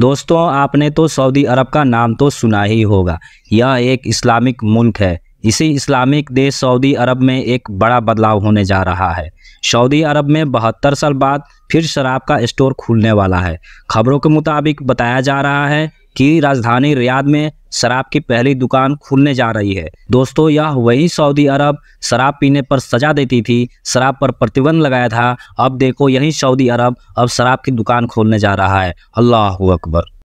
दोस्तों आपने तो सऊदी अरब का नाम तो सुना ही होगा यह एक इस्लामिक मुल्क है इसी इस्लामिक देश सऊदी अरब में एक बड़ा बदलाव होने जा रहा है सऊदी अरब में बहत्तर साल बाद फिर शराब का स्टोर खुलने वाला है खबरों के मुताबिक बताया जा रहा है कि राजधानी रियाद में शराब की पहली दुकान खुलने जा रही है दोस्तों यह वही सऊदी अरब शराब पीने पर सजा देती थी शराब पर प्रतिबंध लगाया था अब देखो यही सऊदी अरब अब शराब की दुकान खोलने जा रहा है अल्लाह अकबर